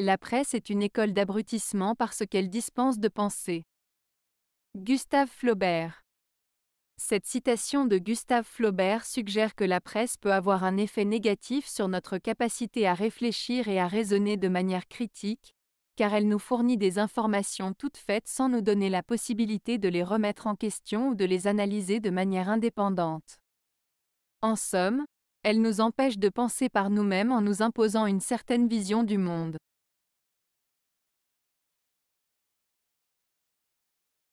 La presse est une école d'abrutissement parce qu'elle dispense de penser. Gustave Flaubert Cette citation de Gustave Flaubert suggère que la presse peut avoir un effet négatif sur notre capacité à réfléchir et à raisonner de manière critique, car elle nous fournit des informations toutes faites sans nous donner la possibilité de les remettre en question ou de les analyser de manière indépendante. En somme, elle nous empêche de penser par nous-mêmes en nous imposant une certaine vision du monde.